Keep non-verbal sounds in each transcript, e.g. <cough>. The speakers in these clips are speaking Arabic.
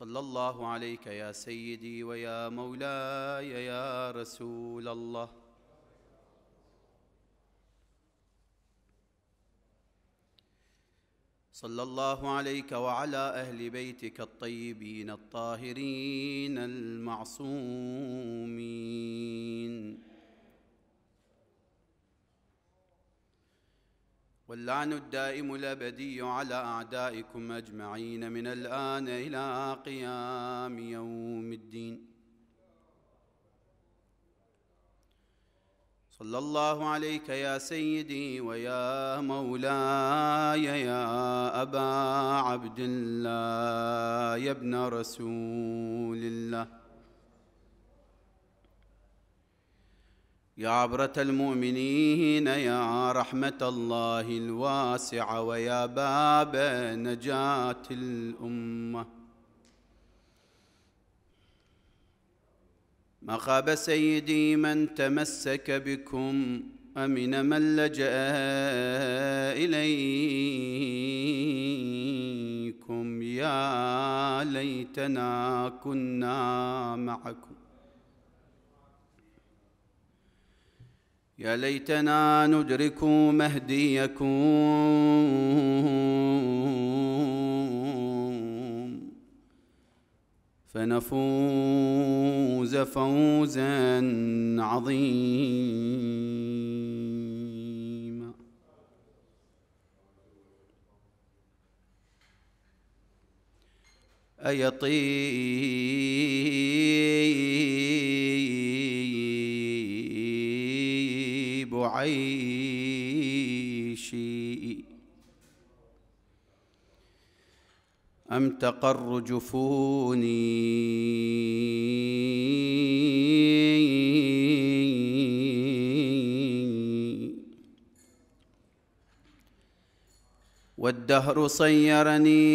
صلى الله عليك يا سيدي ويا مولاي يا رسول الله صلى الله عليك وعلى اهل بيتك الطيبين الطاهرين المعصومين واللعن الدائم الابدي على اعدائكم اجمعين من الان الى قيام يوم الدين صلى الله عليك يا سيدي ويا مولاي يا ابا عبد الله يا ابن رسول الله يا عبرة المؤمنين يا رحمة الله الواسعة ويا باب نجاة الأمة ما خاب سيدي من تمسك بكم أمن من لجأ إليكم يا ليتنا كنا معكم يا ليتنا ندرك مهديكم فنفوز فوزا عظيما أيطيب عيشي أم تقر جفوني والدهر صيرني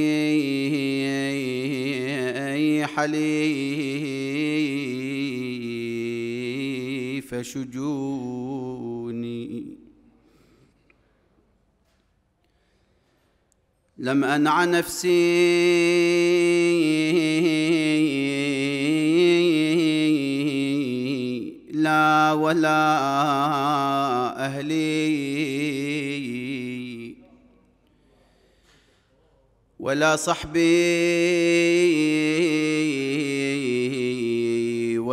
حليف شجوني المؤمنين يعني لم انع نفسي لا ولا اهلي ولا صحبي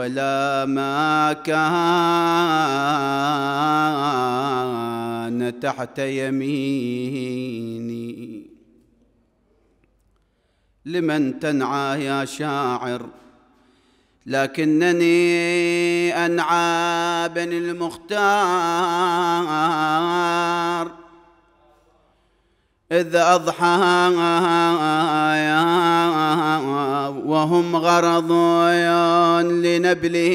ولا ما كان تحت يميني لمن تنعى يا شاعر لكنني انعى بن المختار إذ أضحى وهم غرض لنبله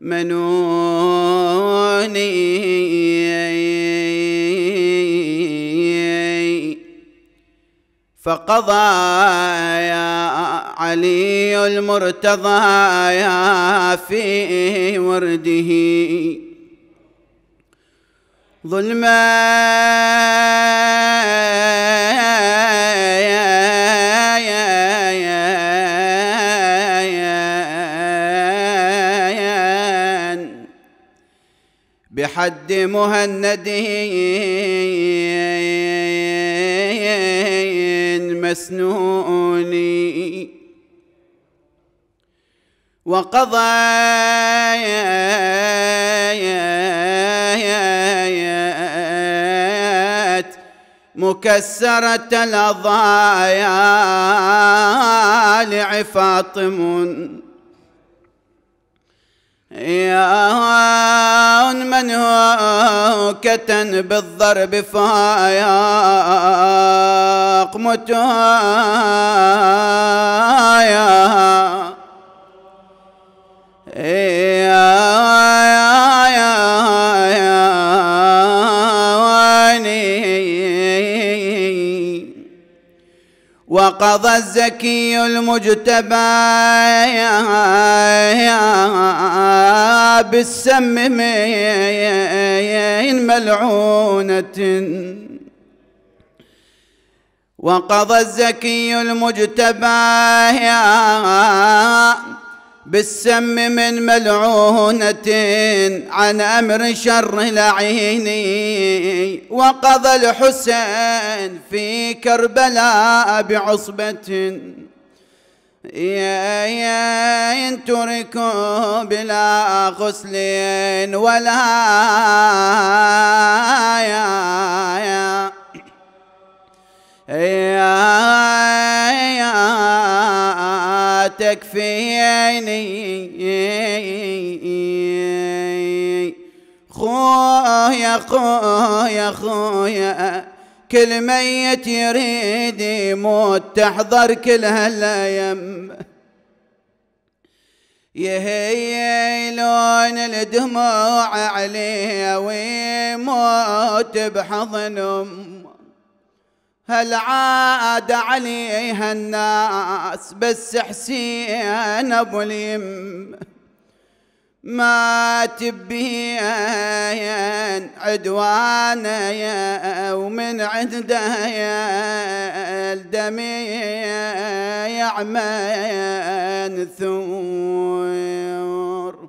منوني فقضى يا علي المرتضى في ورده ظلما بحد مهنده مسنون وقضايا مكسرة الأضايا لعفاطم يا كتن بالضرب فاياق متهايا يا يا يا وقضى الزكي المجتبى بالسم من ملعونه وقضى الزكي المجتبى بالسم من ملعونة عن أمر شر لعيني وقضى الحسين في كربلاء بعصبة يا تركوا بلا غسل ولا يا يا يا, يا ما تكفيني خويا خويا خويا كل ميت يريد يموت تحضر كل هالايام يهيلون الدموع عليه ويموت بحضن امه هل عاد عليها الناس بس حسين ابو اليم ما تبين عدوانا يا ومن عنده الدم يعمل ثور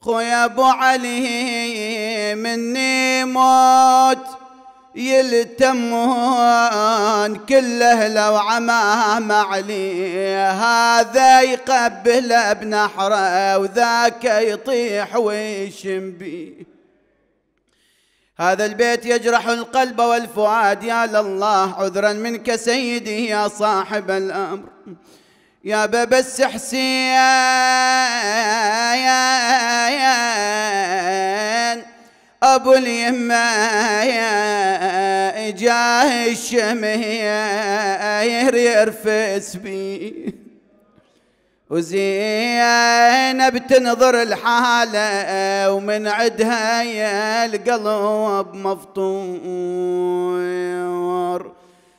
خويا ابو علي مني موت يلتمون كله لو عمام عليه هذا يقبله بنحره وذاك يطيح ويشم بيه هذا البيت يجرح القلب والفؤاد يا لله عذرا منك سيدي يا صاحب الامر يا بس حسين يا يا يا أبو اليماية جاه الشمية يرفس بي وزينب تنظر الحالة ومن عدها يا القلب مفطور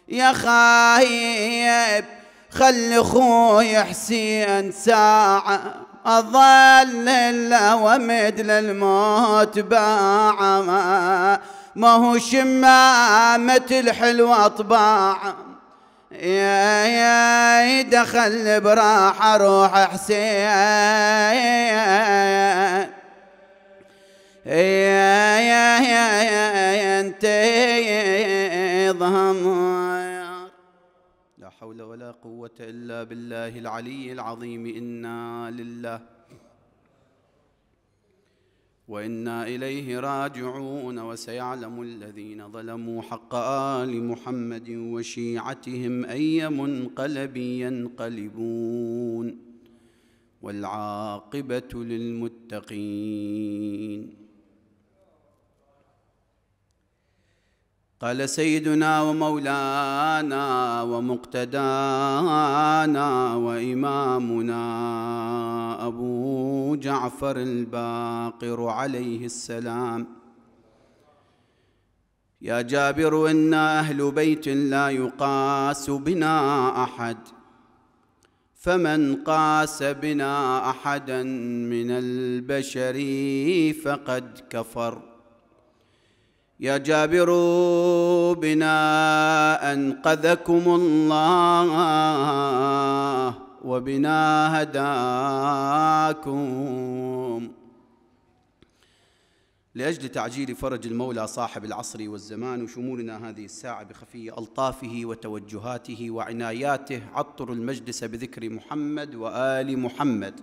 يا خايب خل خوي حسين ساعه أظل وامد الموت باع ما هو شمامة الحلوة طباع يا يا دخل براحة روح حسين يا يا يا, يا انت يضهم قوه الا بالله العلي العظيم انا لله وانا اليه راجعون وسيعلم الذين ظلموا حق ال محمد وشيعتهم اي منقلب ينقلبون والعاقبه للمتقين قال سيدنا ومولانا ومقتدانا وامامنا ابو جعفر الباقر عليه السلام يا جابر انا اهل بيت لا يقاس بنا احد فمن قاس بنا احدا من البشر فقد كفر يا جابر بنا انقذكم الله وبنا هداكم لاجل تعجيل فرج المولى صاحب العصر والزمان وشمولنا هذه الساعه بخفي الطافه وتوجهاته وعناياته عطروا المجلس بذكر محمد وال محمد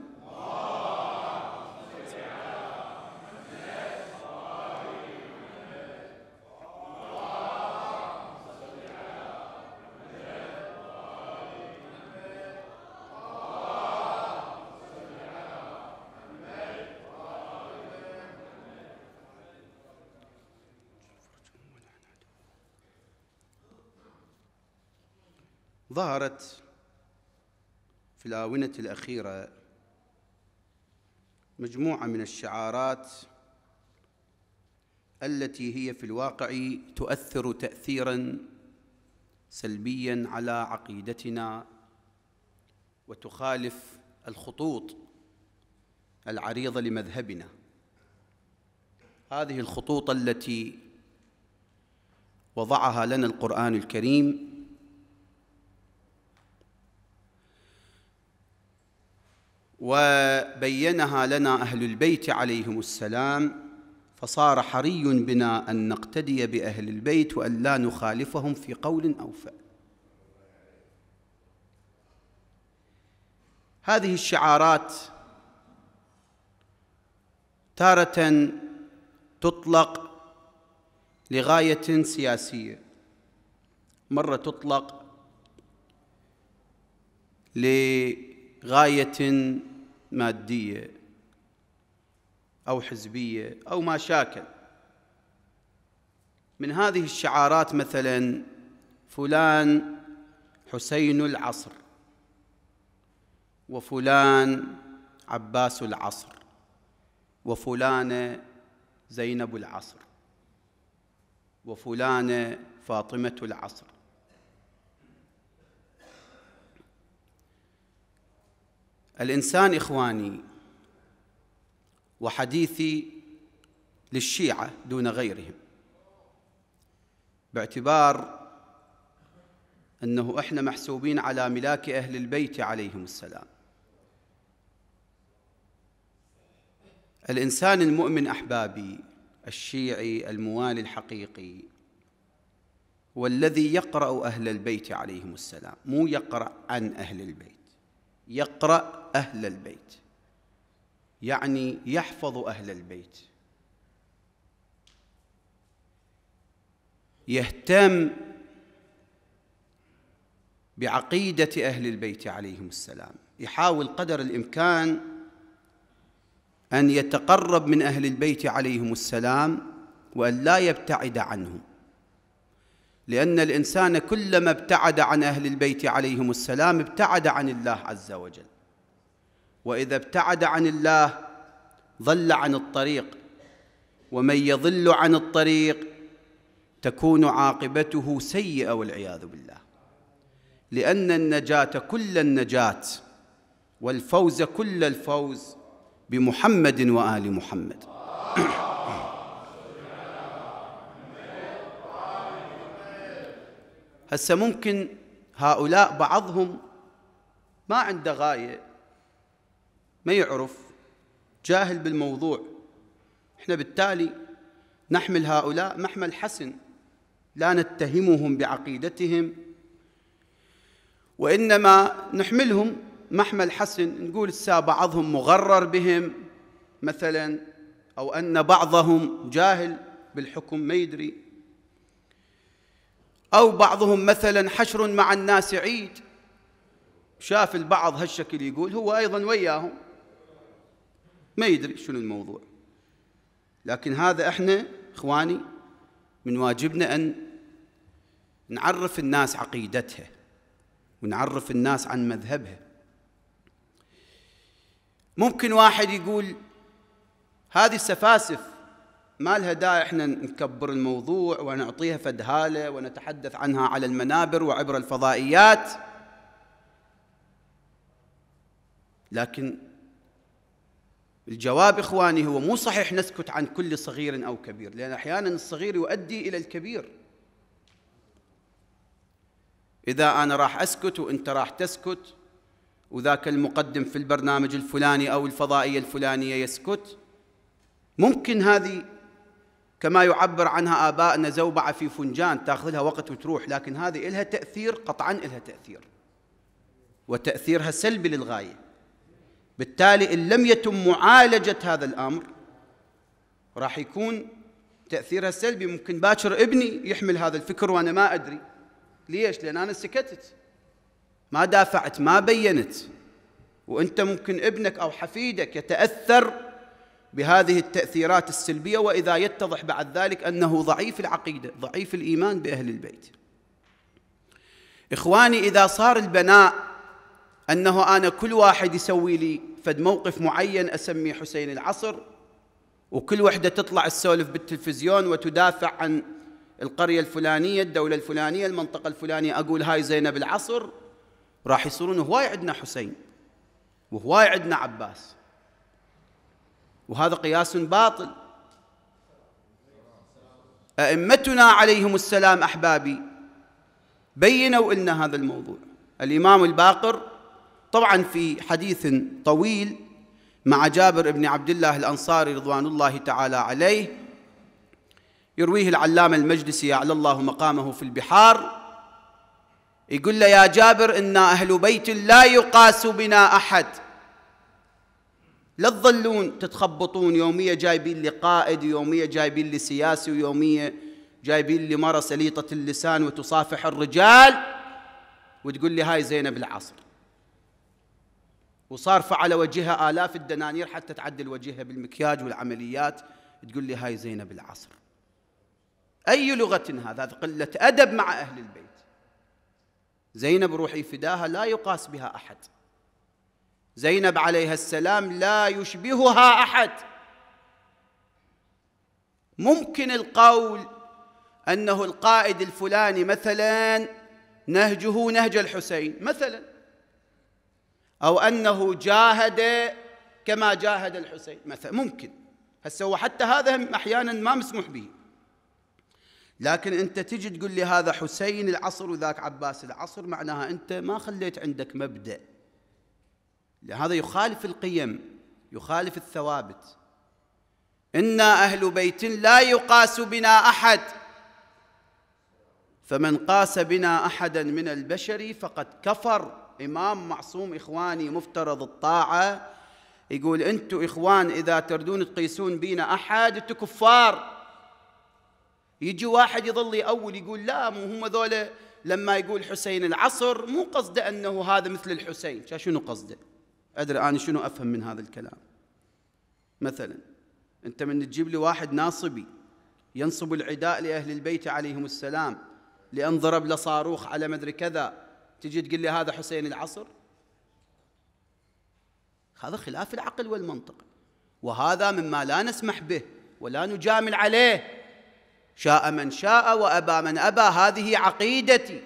ظهرت في الآونة الأخيرة مجموعة من الشعارات التي هي في الواقع تؤثر تأثيرا سلبيا على عقيدتنا وتخالف الخطوط العريضة لمذهبنا هذه الخطوط التي وضعها لنا القرآن الكريم وبينها لنا اهل البيت عليهم السلام فصار حري بنا ان نقتدي باهل البيت وان لا نخالفهم في قول او فعل هذه الشعارات تاره تطلق لغايه سياسيه مره تطلق لغايه ماديه او حزبيه او ما شاكل من هذه الشعارات مثلا فلان حسين العصر وفلان عباس العصر وفلانة زينب العصر وفلانة فاطمة العصر الإنسان إخواني وحديثي للشيعة دون غيرهم باعتبار أنه إحنا محسوبين على ملاك أهل البيت عليهم السلام الإنسان المؤمن أحبابي الشيعي الموالي الحقيقي والذي يقرأ أهل البيت عليهم السلام مو يقرأ عن أهل البيت يقرأ أهل البيت يعني يحفظ أهل البيت يهتم بعقيدة أهل البيت عليهم السلام يحاول قدر الإمكان أن يتقرب من أهل البيت عليهم السلام وأن لا يبتعد عنهم لأن الإنسان كلما ابتعد عن أهل البيت عليهم السلام ابتعد عن الله عز وجل وإذا ابتعد عن الله ضل عن الطريق ومن يضل عن الطريق تكون عاقبته سيئة والعياذ بالله لأن النجاة كل النجاة والفوز كل الفوز بمحمد وآل محمد هسه ممكن هؤلاء بعضهم ما عنده غايه ما يعرف جاهل بالموضوع احنا بالتالي نحمل هؤلاء محمل حسن لا نتهمهم بعقيدتهم وانما نحملهم محمل حسن نقول السا بعضهم مغرر بهم مثلا او ان بعضهم جاهل بالحكم ما يدري أو بعضهم مثلا حشر مع الناس عيد شاف البعض هالشكل يقول هو أيضا وياهم ما يدري شنو الموضوع لكن هذا احنا اخواني من واجبنا ان نعرف الناس عقيدتها ونعرف الناس عن مذهبها ممكن واحد يقول هذه السفاسف ما لها داعي احنا نكبر الموضوع ونعطيها فدهاله ونتحدث عنها على المنابر وعبر الفضائيات لكن الجواب اخواني هو مو صحيح نسكت عن كل صغير او كبير لان احيانا الصغير يؤدي الى الكبير اذا انا راح اسكت وانت راح تسكت وذاك المقدم في البرنامج الفلاني او الفضائيه الفلانيه يسكت ممكن هذه كما يعبر عنها آبائنا زوبعة في فنجان تأخذ لها وقت وتروح لكن هذه إلها تأثير قطعا إلها تأثير وتأثيرها سلبي للغاية بالتالي إن لم يتم معالجة هذا الأمر راح يكون تأثيرها سلبي ممكن باكر ابني يحمل هذا الفكر وأنا ما أدري ليش لأن أنا سكتت ما دافعت ما بينت وأنت ممكن ابنك أو حفيدك يتأثر بهذه التأثيرات السلبية وإذا يتضح بعد ذلك أنه ضعيف العقيدة ضعيف الإيمان بأهل البيت إخواني إذا صار البناء أنه أنا كل واحد يسوي لي فد موقف معين أسميه حسين العصر وكل وحدة تطلع السولف بالتلفزيون وتدافع عن القرية الفلانية الدولة الفلانية المنطقة الفلانية أقول هاي زينب العصر راح يصيرون هواي عندنا حسين وهواي عندنا عباس وهذا قياس باطل أئمتنا عليهم السلام أحبابي بينوا لنا هذا الموضوع الإمام الباقر طبعا في حديث طويل مع جابر بن عبد الله الأنصاري رضوان الله تعالى عليه يرويه العلامة المجلسي أعلى الله مقامه في البحار يقول له يا جابر إنا أهل بيت لا يقاس بنا أحد لا تظلون تتخبطون يوميه جايبين لي قائد ويوميه جايبين لي سياسي ويوميه جايبين لي مره سليطه اللسان وتصافح الرجال وتقول لي هاي زينب العصر وصارفه على وجهها الاف الدنانير حتى تعدل وجهها بالمكياج والعمليات تقول لي هاي زينب العصر اي لغه هذا هذا قله ادب مع اهل البيت زينب روحي فداها لا يقاس بها احد زينب عليها السلام لا يشبهها احد ممكن القول انه القائد الفلاني مثلا نهجه نهج الحسين مثلا او انه جاهد كما جاهد الحسين مثلا ممكن هسه هو حتى هذا احيانا ما مسموح به لكن انت تجي تقول لي هذا حسين العصر وذاك عباس العصر معناها انت ما خليت عندك مبدأ هذا يخالف القيم يخالف الثوابت انا اهل بيت لا يقاس بنا احد فمن قاس بنا احدا من البشر فقد كفر امام معصوم اخواني مفترض الطاعه يقول انتم اخوان اذا تردون تقيسون بينا احد انتم كفار يجي واحد يظل يأول يقول لا مو هم ذولا لما يقول حسين العصر مو قصده انه هذا مثل الحسين شنو قصده أدري أنا شنو أفهم من هذا الكلام مثلا أنت من تجيب لي واحد ناصبي ينصب العداء لأهل البيت عليهم السلام لأن ضرب له صاروخ على مدري كذا تجي تقول لي هذا حسين العصر هذا خلاف العقل والمنطق وهذا مما لا نسمح به ولا نجامل عليه شاء من شاء وأبى من أبى هذه عقيدتي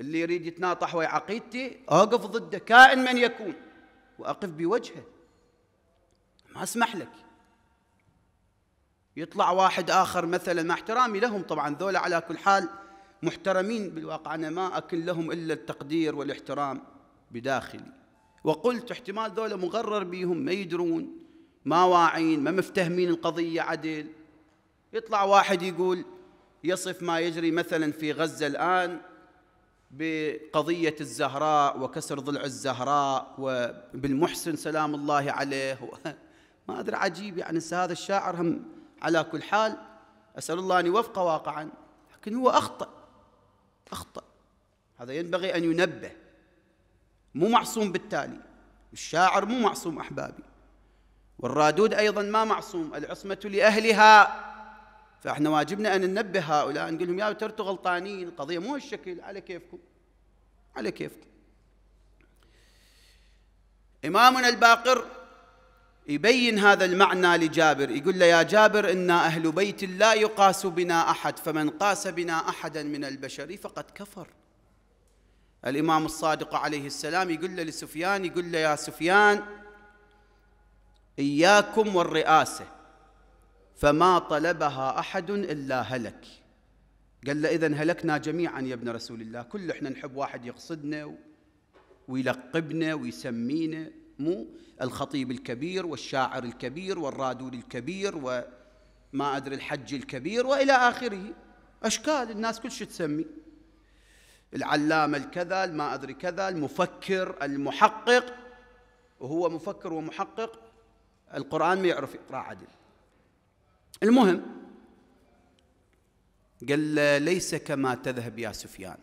اللي يريد يتناطح ويا عقيدتي أقف ضده كائن من يكون وأقف بوجهه ما أسمح لك يطلع واحد آخر مثلا مع احترامي لهم طبعا ذولا على كل حال محترمين بالواقع أنا ما أكن لهم إلا التقدير والاحترام بداخلي وقلت احتمال ذولا مغرر بيهم ما يدرون ما واعين ما مفتهمين القضية عدل يطلع واحد يقول يصف ما يجري مثلا في غزة الآن بقضية الزهراء وكسر ضلع الزهراء وبالمحسن سلام الله عليه <laughs> ما أدري عجيب يعني هذا الشاعر هم على كل حال أسأل الله أن يوفقه واقعا لكن هو أخطأ أخطأ هذا ينبغي أن ينبه مو معصوم بالتالي الشاعر مو معصوم أحبابي والرادود أيضا ما معصوم العصمة لأهلها فاحنا واجبنا ان ننبه هؤلاء نقول لهم يا ترتوا غلطانين القضيه مو هالشكل على كيفكم على كيفكم امامنا الباقر يبين هذا المعنى لجابر يقول له يا جابر إنا أهل بيت لا يقاس بنا أحد فمن قاس بنا أحدا من البشر فقد كفر الإمام الصادق عليه السلام يقول له لسفيان يقول له يا سفيان إياكم والرئاسة فما طلبها أحد إلا هلك قال له إذا هلكنا جميعا يا ابن رسول الله كل إحنا نحب واحد يقصدنا ويلقبنا ويسمينا مو الخطيب الكبير والشاعر الكبير والرادود الكبير وما أدري الحج الكبير وإلى آخره أشكال الناس كل شيء تسمي العلامة الكذا ما أدري كذا المفكر المحقق وهو مفكر ومحقق القرآن ما يعرف يقرأ عدل المهم قال له ليس كما تذهب يا سفيان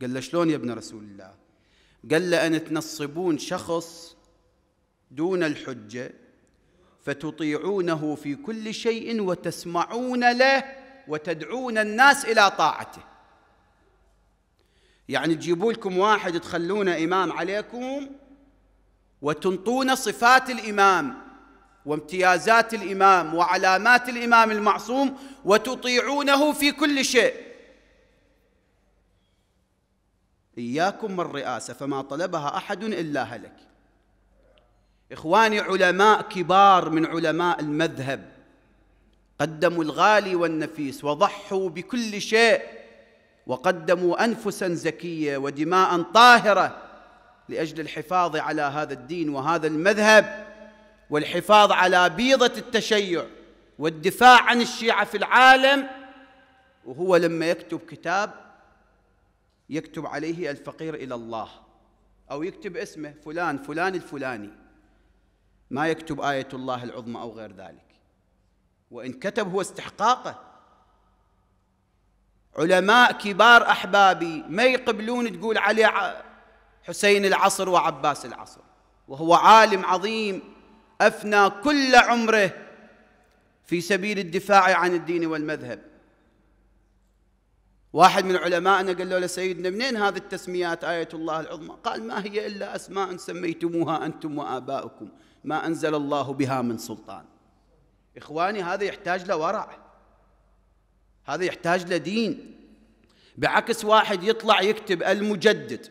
قال له شلون يا ابن رسول الله قال له أن تنصبون شخص دون الحجة فتطيعونه في كل شيء وتسمعون له وتدعون الناس إلى طاعته يعني تجيبوا لكم واحد تخلونه إمام عليكم وتنطون صفات الإمام وامتيازات الامام وعلامات الامام المعصوم وتطيعونه في كل شيء اياكم الرئاسه فما طلبها احد الا هلك اخواني علماء كبار من علماء المذهب قدموا الغالي والنفيس وضحوا بكل شيء وقدموا انفسا زكيه ودماء طاهره لاجل الحفاظ على هذا الدين وهذا المذهب والحفاظ على بيضة التشيع والدفاع عن الشيعة في العالم وهو لما يكتب كتاب يكتب عليه الفقير إلى الله أو يكتب اسمه فلان فلان الفلاني ما يكتب آية الله العظمى أو غير ذلك وإن كتب هو استحقاقه علماء كبار أحبابي ما يقبلون تقول علي حسين العصر وعباس العصر وهو عالم عظيم أفنى كل عمره في سبيل الدفاع عن الدين والمذهب واحد من علمائنا قال له لسيدنا منين هذه التسميات آية الله العظمى قال ما هي إلا أسماء سميتموها أنتم وآباؤكم ما أنزل الله بها من سلطان إخواني هذا يحتاج لورع هذا يحتاج لدين بعكس واحد يطلع يكتب المجدد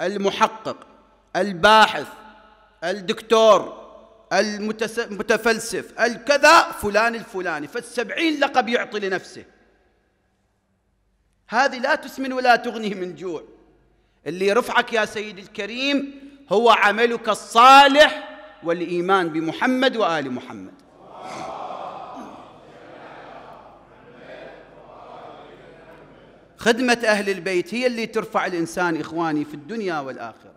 المحقق الباحث الدكتور المتفلسف الكذا فلان الفلاني فالسبعين لقب يعطي لنفسه هذه لا تسمن ولا تغني من جوع اللي يرفعك يا سيدي الكريم هو عملك الصالح والإيمان بمحمد وآل محمد خدمة أهل البيت هي اللي ترفع الإنسان إخواني في الدنيا والآخرة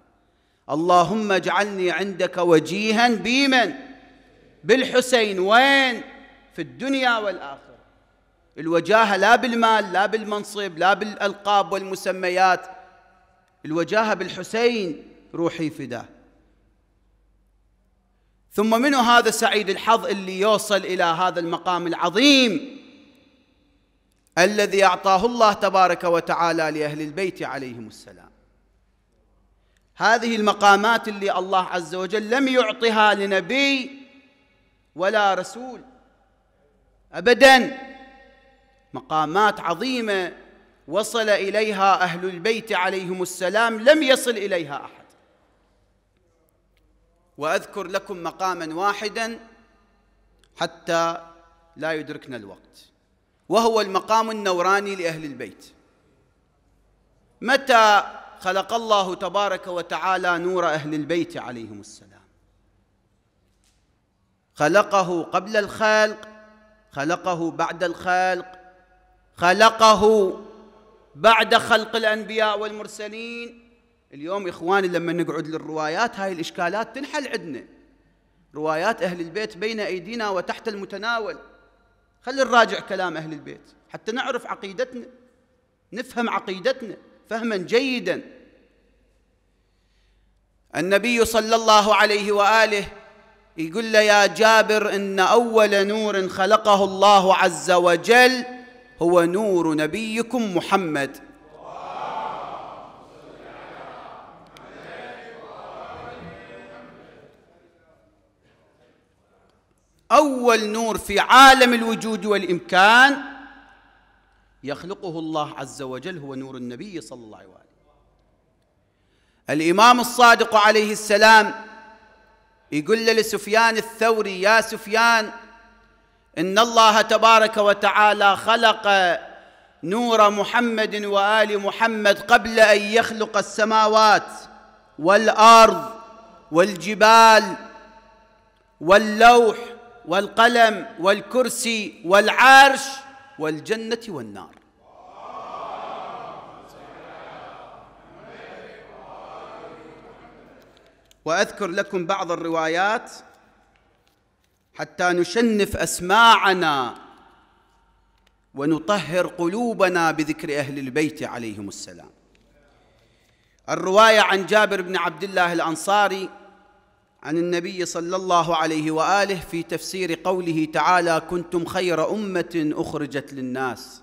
اللهم اجعلني عندك وجيها بمن بالحسين وين في الدنيا والآخرة الوجاهة لا بالمال لا بالمنصب لا بالألقاب والمسميات الوجاهة بالحسين روحي فداه ثم من هذا سعيد الحظ اللي يوصل إلى هذا المقام العظيم الذي أعطاه الله تبارك وتعالى لأهل البيت عليهم السلام هذه المقامات اللي الله عز وجل لم يعطها لنبي ولا رسول ابدا مقامات عظيمه وصل اليها اهل البيت عليهم السلام لم يصل اليها احد واذكر لكم مقاما واحدا حتى لا يدركنا الوقت وهو المقام النوراني لاهل البيت متى خلق الله تبارك وتعالى نور اهل البيت عليهم السلام خلقه قبل الخلق خلقه بعد الخلق خلقه بعد خلق الانبياء والمرسلين اليوم اخواني لما نقعد للروايات هاي الاشكالات تنحل عندنا روايات اهل البيت بين ايدينا وتحت المتناول خلي نراجع كلام اهل البيت حتى نعرف عقيدتنا نفهم عقيدتنا فهما جيدا النبي صلى الله عليه واله يقول له يا جابر ان اول نور خلقه الله عز وجل هو نور نبيكم محمد اول نور في عالم الوجود والامكان يخلقه الله عز وجل هو نور النبي صلى الله عليه وآله الإمام الصادق عليه السلام يقول لسفيان الثوري يا سفيان إن الله تبارك وتعالى خلق نور محمد وآل محمد قبل أن يخلق السماوات والأرض والجبال واللوح والقلم والكرسي والعرش والجنة والنار وأذكر لكم بعض الروايات حتى نشنف أسماعنا ونطهر قلوبنا بذكر أهل البيت عليهم السلام الرواية عن جابر بن عبد الله الأنصاري عن النبي صلى الله عليه واله في تفسير قوله تعالى كنتم خير امه اخرجت للناس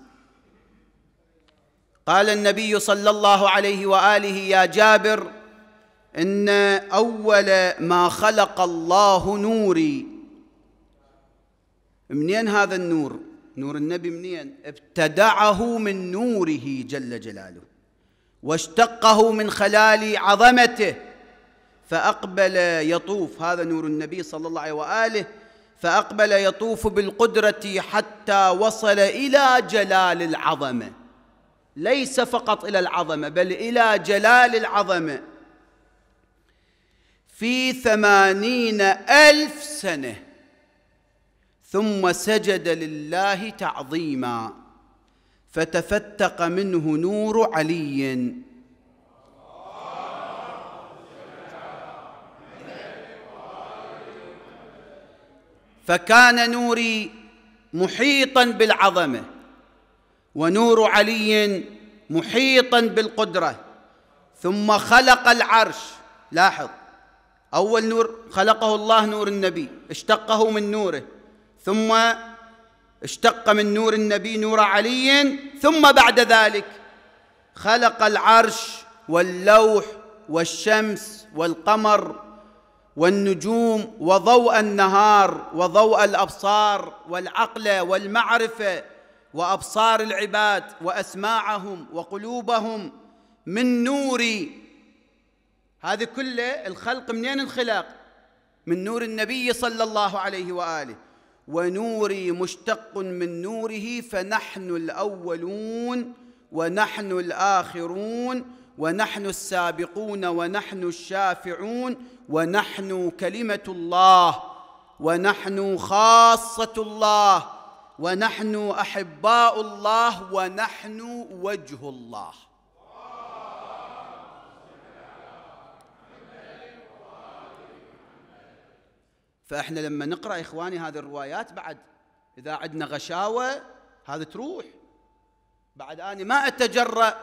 قال النبي صلى الله عليه واله يا جابر ان اول ما خلق الله نوري منين هذا النور نور النبي منين ابتدعه من نوره جل جلاله واشتقه من خلال عظمته فأقبل يطوف هذا نور النبي صلى الله عليه وآله فأقبل يطوف بالقدرة حتى وصل إلى جلال العظمة ليس فقط إلى العظمة بل إلى جلال العظمة في ثمانين ألف سنة ثم سجد لله تعظيما فتفتق منه نور علي فكان نوري محيطا بالعظمه ونور علي محيطا بالقدره ثم خلق العرش لاحظ اول نور خلقه الله نور النبي اشتقه من نوره ثم اشتق من نور النبي نور علي ثم بعد ذلك خلق العرش واللوح والشمس والقمر والنجوم وضوء النهار وضوء الابصار والعقل والمعرفه وابصار العباد واسماعهم وقلوبهم من نوري هذه كله الخلق منين انخلق من نور النبي صلى الله عليه واله ونوري مشتق من نوره فنحن الاولون ونحن الاخرون ونحن السابقون ونحن الشافعون ونحن كلمه الله ونحن خاصه الله ونحن احباء الله ونحن وجه الله فاحنا لما نقرا اخواني هذه الروايات بعد اذا عندنا غشاوه هذا تروح بعد اني ما اتجرأ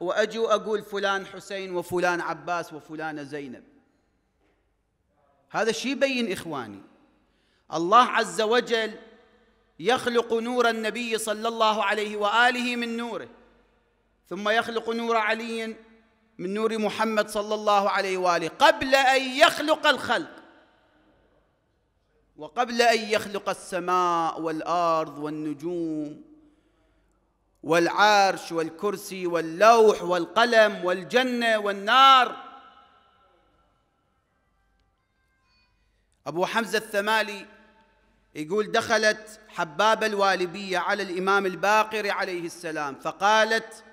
واجي واقول فلان حسين وفلان عباس وفلانه زينب هذا شيء يبين اخواني الله عز وجل يخلق نور النبي صلى الله عليه واله من نوره ثم يخلق نور علي من نور محمد صلى الله عليه واله قبل ان يخلق الخلق وقبل ان يخلق السماء والارض والنجوم والعرش والكرسي واللوح والقلم والجنه والنار ابو حمزه الثمالي يقول دخلت حبابه الوالبيه على الامام الباقر عليه السلام فقالت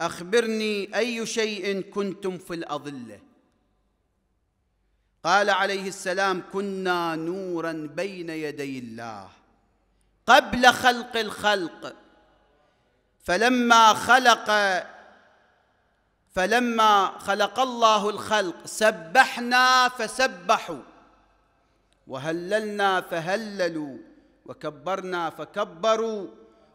اخبرني اي شيء كنتم في الاظله قال عليه السلام كنا نورا بين يدي الله قبل خلق الخلق فلما خلق فلما خلق الله الخلق سبحنا فسبحوا وهللنا فهللوا وكبرنا فكبروا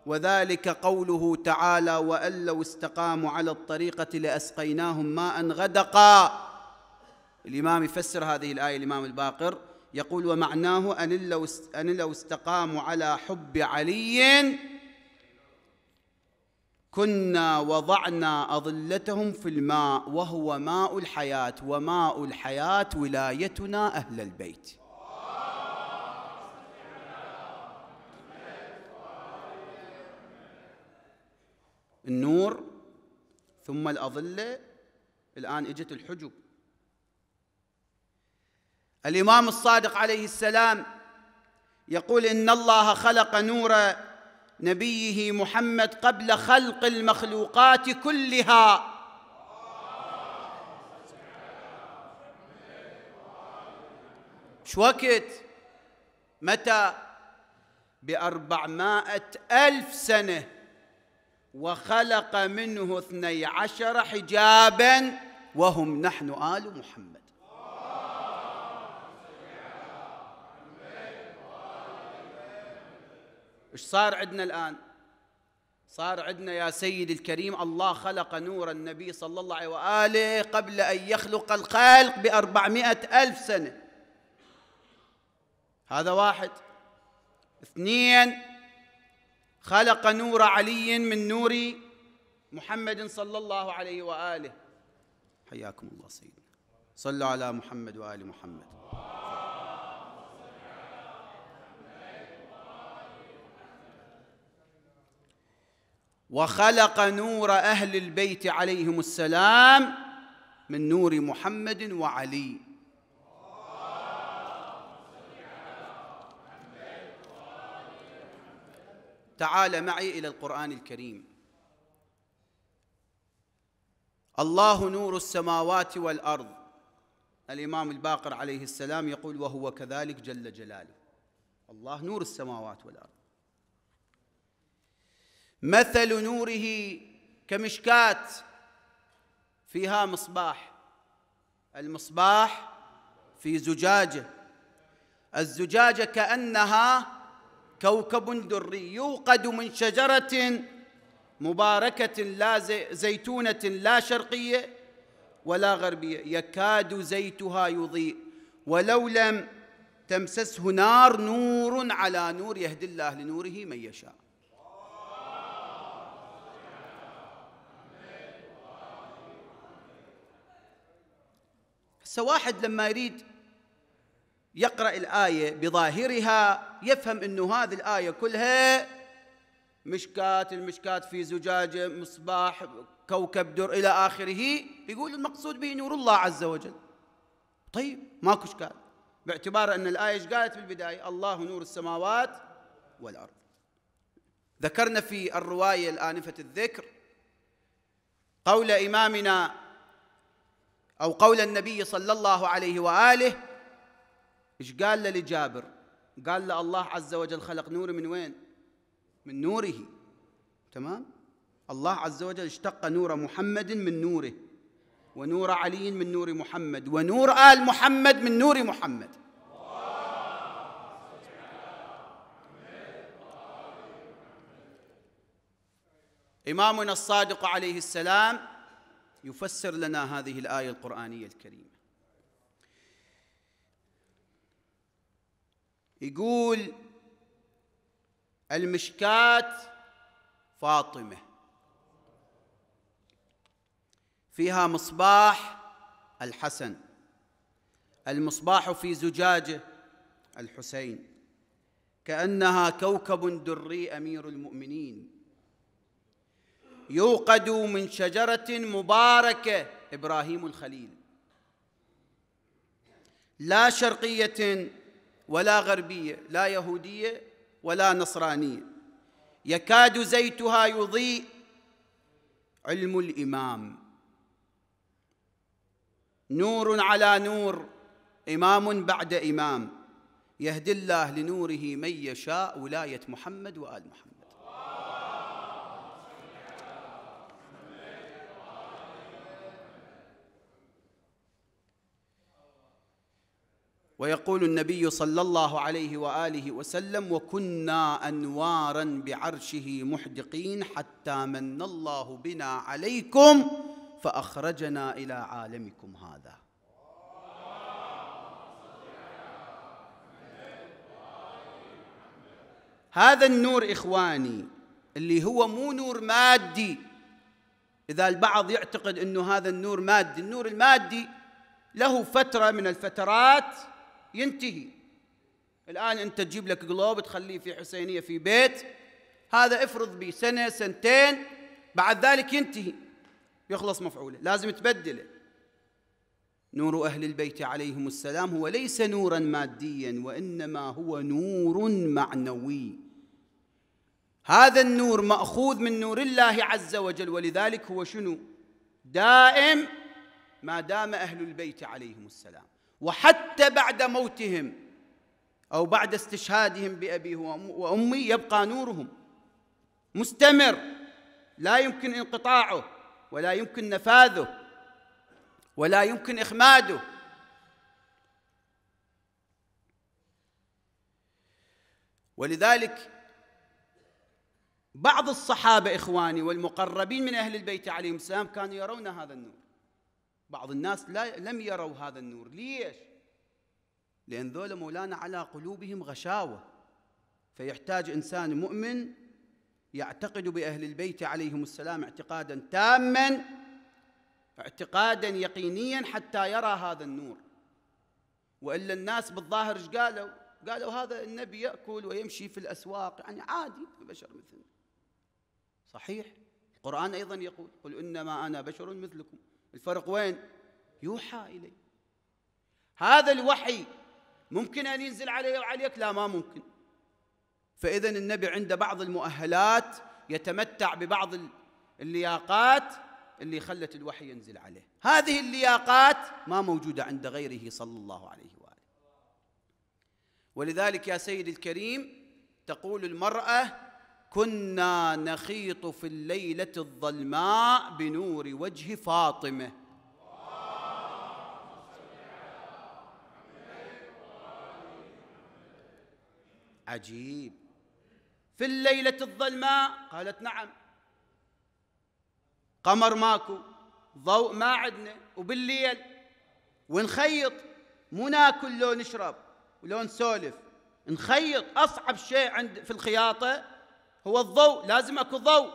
وذلك قوله تعالى وان لو استقاموا على الطريقه لاسقيناهم ماء غدقا الامام يفسر هذه الايه الامام الباقر يقول ومعناه ان لو استقاموا على حب علي كنا وضعنا اظلتهم في الماء وهو ماء الحياه وماء الحياه ولايتنا اهل البيت النور ثم الاظله الان اجت الحجب الامام الصادق عليه السلام يقول ان الله خلق نورا نبيه محمد قبل خلق المخلوقات كلها شو وقت متى بأربعمائة ألف سنة وخلق منه اثني عشر حجابا وهم نحن آل محمد ايش صار عندنا الان صار عندنا يا سيدي الكريم الله خلق نور النبي صلى الله عليه وآله قبل أن يخلق الخلق بأربعمائة ألف سنة هذا واحد اثنين خلق نور علي من نور محمد صلى الله عليه وآله حياكم الله سيدنا صلوا على محمد وآل محمد وخلق نور اهل البيت عليهم السلام من نور محمد وعلي تعال معي الى القران الكريم الله نور السماوات والارض الامام الباقر عليه السلام يقول وهو كذلك جل جلاله الله نور السماوات والارض مثل نوره كمشكاه فيها مصباح المصباح في زجاجه الزجاجه كانها كوكب دري يوقد من شجره مباركه لا زيتونه لا شرقيه ولا غربيه يكاد زيتها يضيء ولو لم تمسسه نار نور على نور يهدي الله لنوره من يشاء هسه واحد لما يريد يقرأ الآية بظاهرها يفهم أنه هذه الآية كلها مشكات المشكات في زجاجة مصباح كوكب در إلى آخره يقول المقصود به نور الله عز وجل طيب ماكو اشكال باعتبار ان الايه ايش قالت في البدايه؟ الله نور السماوات والارض. ذكرنا في الروايه الانفه الذكر قول امامنا أو قول النبي صلى الله عليه وآله إيش قال له لجابر قال له الله عز وجل خلق نور من وين من نوره تمام الله عز وجل اشتق نور محمد من نوره ونور علي من نور محمد ونور آل محمد من نور محمد إمامنا الصادق عليه السلام يفسر لنا هذه الايه القرانيه الكريمه يقول المشكاه فاطمه فيها مصباح الحسن المصباح في زجاجه الحسين كانها كوكب دري امير المؤمنين يوقد من شجرة مباركة إبراهيم الخليل لا شرقية ولا غربية لا يهودية ولا نصرانية يكاد زيتها يضيء علم الإمام نور على نور إمام بعد إمام يهدي الله لنوره من يشاء ولاية محمد وآل محمد ويقول النبي صلى الله عليه واله وسلم وكنا انوارا بعرشه محدقين حتى من الله بنا عليكم فاخرجنا الى عالمكم هذا هذا النور اخواني اللي هو مو نور مادي اذا البعض يعتقد انه هذا النور مادي النور المادي له فتره من الفترات ينتهي الآن أنت تجيب لك قلوب تخليه في حسينية في بيت هذا افرض به سنة سنتين بعد ذلك ينتهي يخلص مفعوله لازم تبدله نور أهل البيت عليهم السلام هو ليس نورا ماديا وإنما هو نور معنوي هذا النور مأخوذ من نور الله عز وجل ولذلك هو شنو دائم ما دام أهل البيت عليهم السلام وحتى بعد موتهم أو بعد استشهادهم بأبيه وأمي يبقى نورهم مستمر لا يمكن انقطاعه ولا يمكن نفاذه ولا يمكن إخماده ولذلك بعض الصحابة إخواني والمقربين من أهل البيت عليهم السلام كانوا يرون هذا النور بعض الناس لا لم يروا هذا النور ليش لأن ذول مولانا على قلوبهم غشاوة فيحتاج إنسان مؤمن يعتقد بأهل البيت عليهم السلام اعتقادا تاما اعتقادا يقينيا حتى يرى هذا النور وإلا الناس بالظاهر ايش قالوا قالوا هذا النبي يأكل ويمشي في الأسواق يعني عادي بشر مثلنا صحيح القرآن أيضا يقول قل إنما أنا بشر مثلكم الفرق وين يوحى إلي هذا الوحي ممكن أن ينزل علي وعليك لا ما ممكن فإذا النبي عند بعض المؤهلات يتمتع ببعض اللياقات اللي خلت الوحي ينزل عليه هذه اللياقات ما موجودة عند غيره صلى الله عليه وآله ولذلك يا سيدي الكريم تقول المرأة كنا نخيط في الليله الظلماء بنور وجه فاطمه عجيب في الليله الظلماء قالت نعم قمر ماكو ضوء ما عندنا وبالليل ونخيط مو ناكل لو نشرب ولو نسولف نخيط اصعب شيء عند في الخياطه هو الضوء لازم اكو ضوء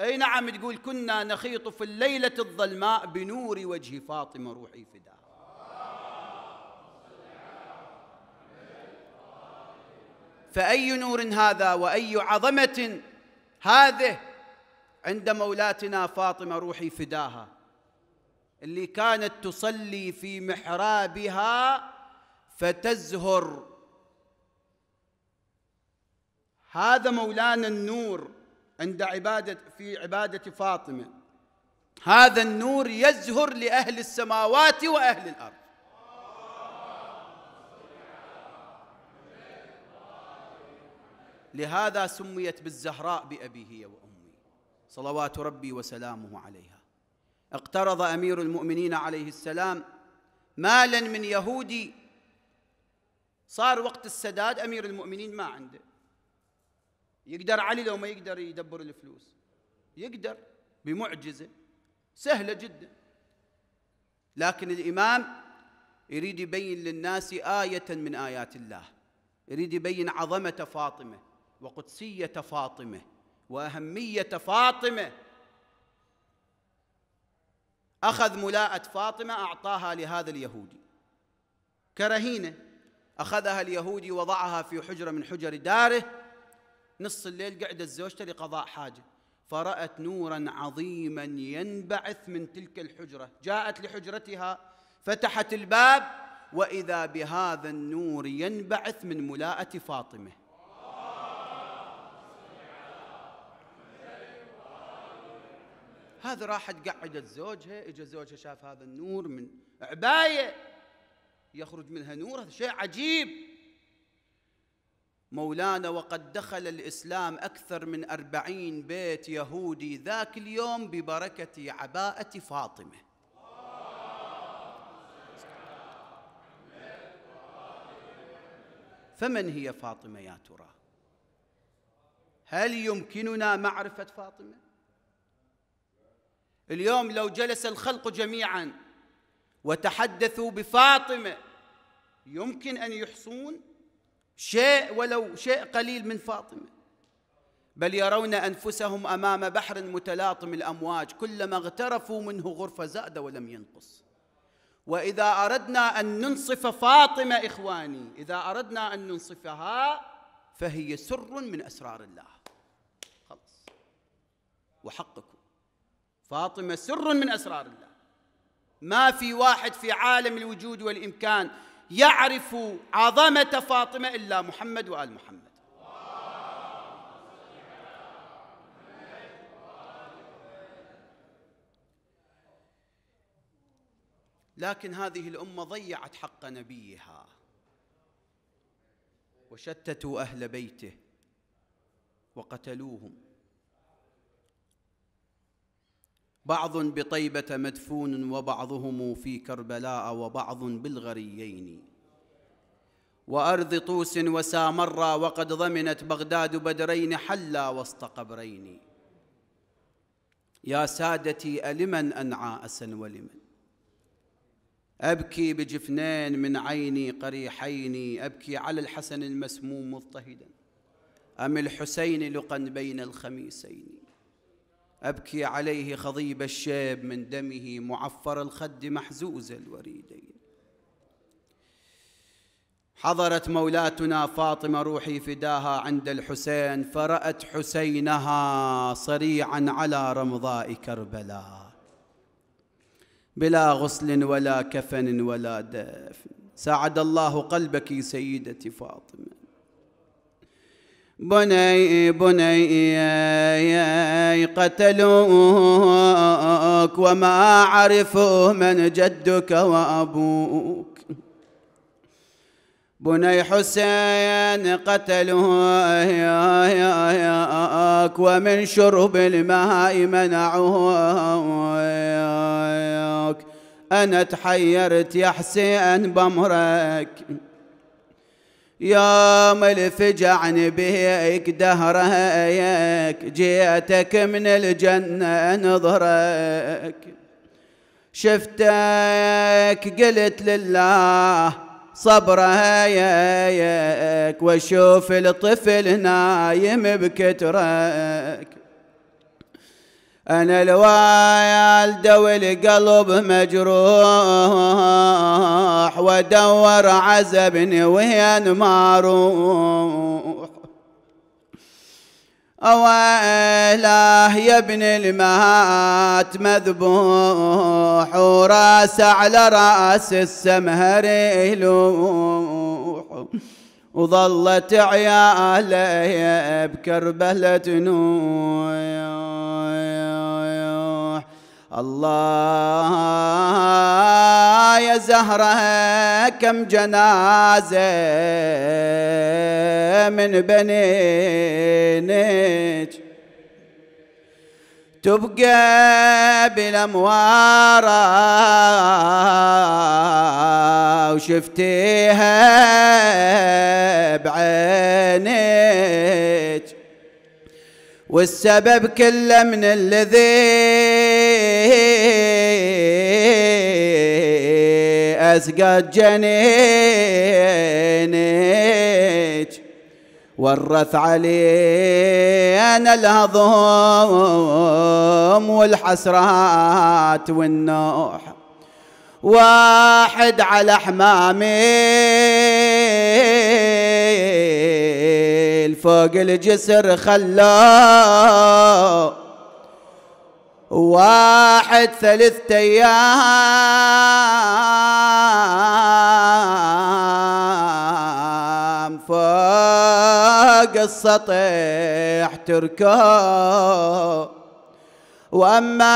اي نعم تقول كنا نخيط في الليله الظلماء بنور وجه فاطمه روحي فداها فاي نور هذا واي عظمه هذه عند مولاتنا فاطمه روحي فداها اللي كانت تصلي في محرابها فتزهر هذا مولانا النور عند عبادة في عبادة فاطمة هذا النور يزهر لأهل السماوات وأهل الأرض لهذا سميت بالزهراء بأبيه وأمي صلوات ربي وسلامه عليها اقترض أمير المؤمنين عليه السلام مالا من يهودي صار وقت السداد أمير المؤمنين ما عنده يقدر علي لو ما يقدر يدبر الفلوس يقدر بمعجزة سهلة جدا لكن الإمام يريد يبين للناس آية من آيات الله يريد يبين عظمة فاطمة وقدسية فاطمة وأهمية فاطمة أخذ ملاءة فاطمة أعطاها لهذا اليهودي كرهينة أخذها اليهودي وضعها في حجرة من حجر داره نص الليل قعدت زوجته لقضاء حاجة فرأت نورا عظيما ينبعث من تلك الحجرة جاءت لحجرتها فتحت الباب وإذا بهذا النور ينبعث من ملاءة فاطمة هذا راحت قعدت زوجها اجى زوجها شاف هذا النور من عبايه يخرج منها نور هذا شيء عجيب مولانا وقد دخل الإسلام أكثر من أربعين بيت يهودي ذاك اليوم ببركة عباءة فاطمة فمن هي فاطمة يا ترى هل يمكننا معرفة فاطمة اليوم لو جلس الخلق جميعا وتحدثوا بفاطمة يمكن أن يحصون شيء ولو شيء قليل من فاطمه بل يرون انفسهم امام بحر متلاطم الامواج كلما اغترفوا منه غرفه زاد ولم ينقص واذا اردنا ان ننصف فاطمه اخواني اذا اردنا ان ننصفها فهي سر من اسرار الله خلص وحقكم فاطمه سر من اسرار الله ما في واحد في عالم الوجود والامكان يعرف عظمة فاطمة إلا محمد وآل محمد لكن هذه الأمة ضيعت حق نبيها وشتتوا أهل بيته وقتلوهم بعض بطيبة مدفون وبعضهم في كربلاء وبعض بالغريين وأرض طوس وسامرة وقد ضمنت بغداد بدرين حلا وسط قبرين يا سادتي ألمن أنعى أسا ولمن أبكي بجفنين من عيني قريحين أبكي على الحسن المسموم مضطهدا أم الحسين لقا بين الخميسين أبكي عليه خضيب الشيب من دمه معفر الخد محزوز الوريدين حضرت مولاتنا فاطمة روحي فداها عند الحسين فرأت حسينها صريعا على رمضاء كربلاء بلا غسل ولا كفن ولا دفن ساعد الله قلبك سيدتي فاطمة بني بني قتلوك وما عرفوا من جدك وابوك بني حسين قتلوك ومن شرب الماء منعوك انا تحيرت يا حسين بامرك يا الفجع نبيك بهيك دهرك جيتك من الجنة نظرك شفتك قلت لله صبرك واشوف الطفل نايم بكترك أنا الوالد والقلب مجروح وأدور عزبني وين ما أروح ويله يا ابن المهات مذبوح وراس على راس السمهر يلوح وظلت عياله بكربله نوح الله يا زهرة كم جنازة من بنينك تبقى بالأموارة وشفتيها بعينك والسبب كله من الذي أسقط جنينك ورث علينا الهضم والحسرات والنوح واحد على حمامي فوق الجسر خلاه واحد ثلاثة أيام من فوق السطح تركب وأما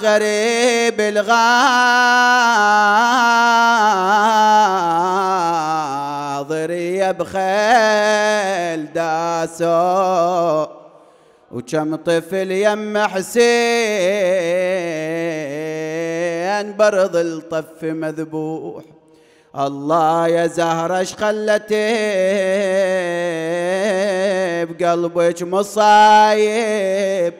غريب الغاضر بخيل داسو وكم طفل يم حسين برض الطف مذبوح الله يا زهرة اش خلتي بقلبك مصايب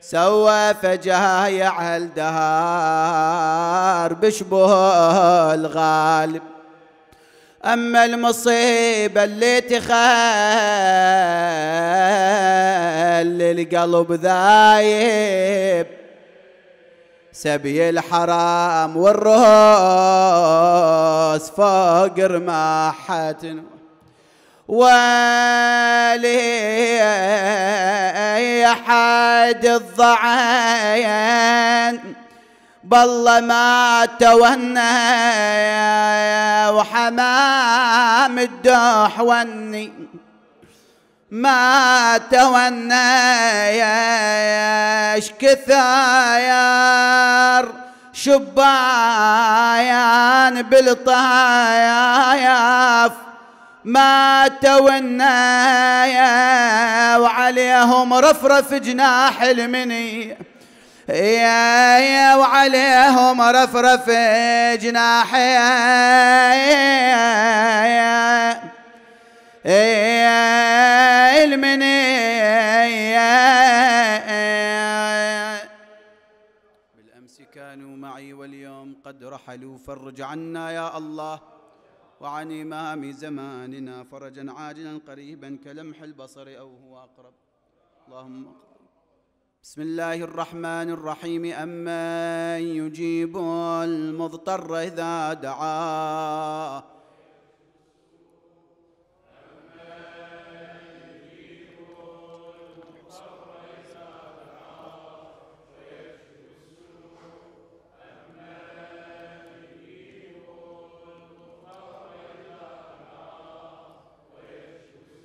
سوى فجايع دهار بشبه الغالب أما المصيبة اللي تخلي القلب ذايب سبي الحرام والرؤوس فقر ما حتن ولي حد الضعين بالله ما تونى وحمام الدوح وني ما تونيش كثاير شبايان بالطايف ما تونيا وعليهم رفرف جناح المني يا يا وعليهم رفرف جناح قد رحلوا فرج عنا يا الله وعن إمام زماننا فرجا عاجلا قريبا كلمح البصر أو هو أقرب اللهم بسم الله الرحمن الرحيم أمن يجيب المضطر إذا دعاه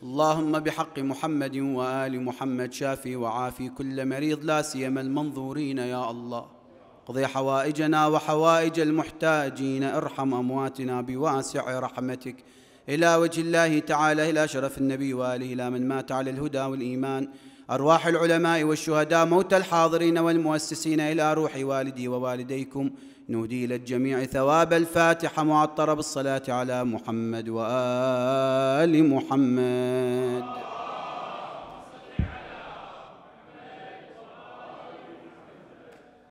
اللهم بحق محمد وآل محمد شافي وعافي كل مريض لا سيما المنظورين يا الله قضي حوائجنا وحوائج المحتاجين ارحم أمواتنا بواسع رحمتك إلى وجه الله تعالى إلى شرف النبي وآله إلى من مات على الهدى والإيمان أرواح العلماء والشهداء موت الحاضرين والمؤسسين إلى روح والدي ووالديكم نهدي إلى الجميع ثواب الفاتحة معطرة بالصلاة على محمد وآل محمد